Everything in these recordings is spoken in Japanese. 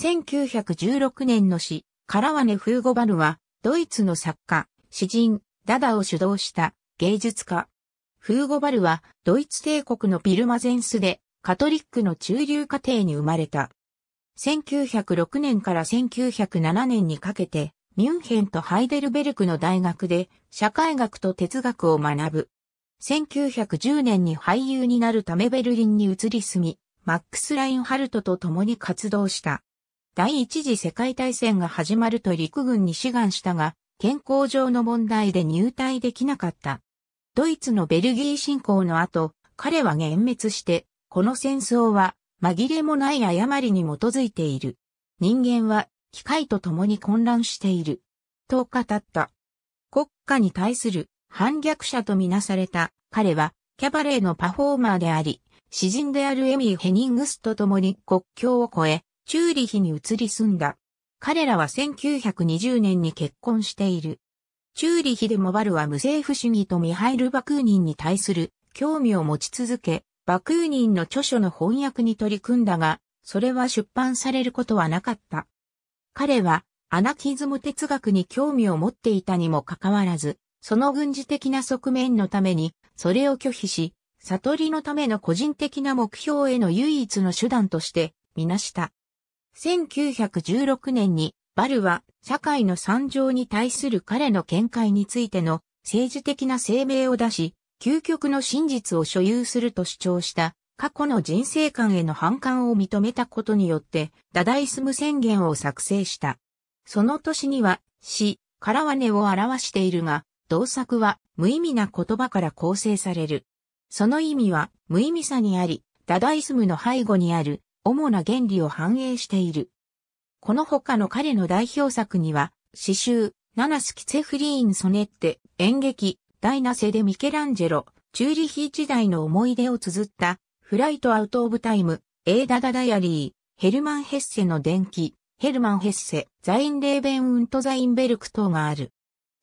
1916年の詩、カラワネ・フーゴバルは、ドイツの作家、詩人、ダダを主導した芸術家。フーゴバルは、ドイツ帝国のビルマゼンスで、カトリックの中流家庭に生まれた。1906年から1907年にかけて、ミュンヘンとハイデルベルクの大学で社会学と哲学を学ぶ。1910年に俳優になるためベルリンに移り住み、マックス・ラインハルトと共に活動した。第一次世界大戦が始まると陸軍に志願したが、健康上の問題で入隊できなかった。ドイツのベルギー侵攻の後、彼は幻滅して、この戦争は紛れもない誤りに基づいている。人間は機械と共に混乱している。と語った。国家に対する反逆者とみなされた彼はキャバレーのパフォーマーであり、詩人であるエミー・ヘニングスと共に国境を越え、チューリヒに移り住んだ。彼らは1920年に結婚している。チューリヒでもバルは無政府主義とミハイル・バクーニンに対する興味を持ち続け、バクーニンの著書の翻訳に取り組んだが、それは出版されることはなかった。彼はアナキズム哲学に興味を持っていたにもかかわらず、その軍事的な側面のために、それを拒否し、悟りのための個人的な目標への唯一の手段として、みなした。1916年にバルは社会の惨状に対する彼の見解についての政治的な声明を出し、究極の真実を所有すると主張した過去の人生観への反感を認めたことによってダダイスム宣言を作成した。その年には死、からわねを表しているが、同作は無意味な言葉から構成される。その意味は無意味さにあり、ダダイスムの背後にある主な原理を反映している。この他の彼の代表作には、詩集、ナナスキツェフリーンソネッテ、演劇、ダイナセでミケランジェロ、チューリヒ時代の思い出を綴った、フライトアウトオブタイム、エーダダダイアリー、ヘルマンヘッセの伝記、ヘルマンヘッセ、ザインレーベンウントザインベルク等がある。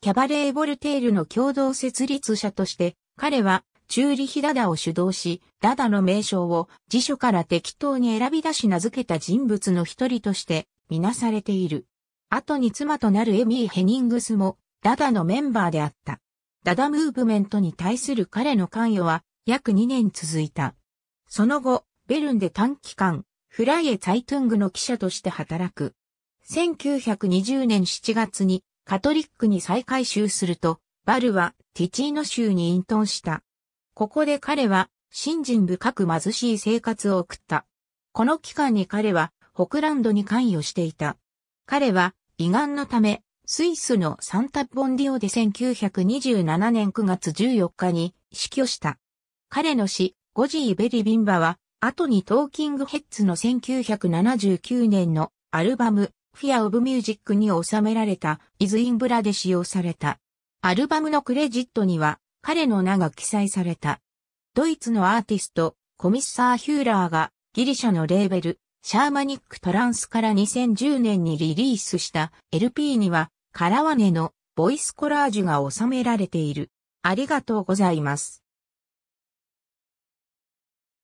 キャバレー・ボルテールの共同設立者として、彼はチューリヒ・ダダを主導し、ダダの名称を辞書から適当に選び出し名付けた人物の一人としてみなされている。後に妻となるエミー・ヘニングスもダダのメンバーであった。ダダムーブメントに対する彼の関与は約2年続いた。その後、ベルンで短期間、フライエ・ツァイトゥングの記者として働く。1920年7月にカトリックに再改修すると、バルはティチーノ州に隠遁した。ここで彼は、信心深く貧しい生活を送った。この期間に彼は、北ランドに関与していた。彼は、胃がんのため、スイスのサンタボンディオで1927年9月14日に死去した。彼の死、ゴジー・ベリ・ビンバは、後にトーキングヘッズの1979年のアルバム、フィア・オブ・ミュージックに収められた、イズ・イン・ブラで使用された。アルバムのクレジットには、彼の名が記載された。ドイツのアーティスト、コミッサー・ヒューラーがギリシャのレーベル、シャーマニック・トランスから2010年にリリースした LP には、カラワネのボイスコラージュが収められている。ありがとうございます。